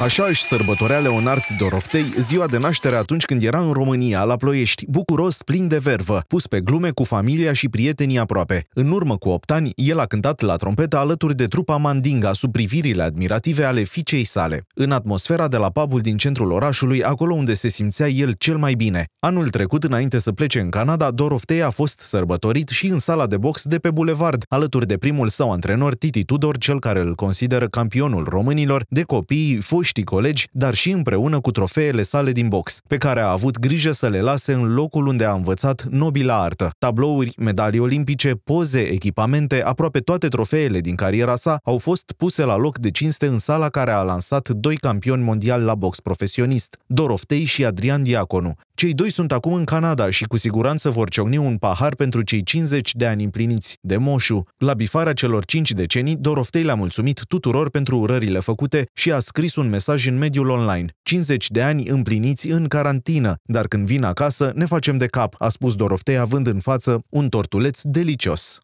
Așa își sărbătorea Leonard Doroftei ziua de naștere atunci când era în România, la Ploiești, bucuros, plin de vervă, pus pe glume cu familia și prietenii aproape. În urmă cu 8 ani, el a cântat la trompetă alături de trupa Mandinga, sub privirile admirative ale fiicei sale. În atmosfera de la pubul din centrul orașului, acolo unde se simțea el cel mai bine. Anul trecut, înainte să plece în Canada, Doroftei a fost sărbătorit și în sala de box de pe Boulevard, alături de primul său antrenor, Titi Tudor, cel care îl consideră campionul românilor de copii foști foștii colegi, dar și împreună cu trofeele sale din box, pe care a avut grijă să le lase în locul unde a învățat nobila artă. Tablouri, medalii olimpice, poze, echipamente, aproape toate trofeele din cariera sa au fost puse la loc de cinste în sala care a lansat doi campioni mondiali la box profesionist, Doroftei și Adrian Diaconu. Cei doi sunt acum în Canada și cu siguranță vor ciocni un pahar pentru cei 50 de ani împliniți de Moșu. La bifarea celor 5 decenii, Doroftei le-a mulțumit tuturor pentru urările făcute și a scris un mesaj în mediul online. 50 de ani împliniți în carantină, dar când vin acasă ne facem de cap, a spus Doroftei având în față un tortuleț delicios.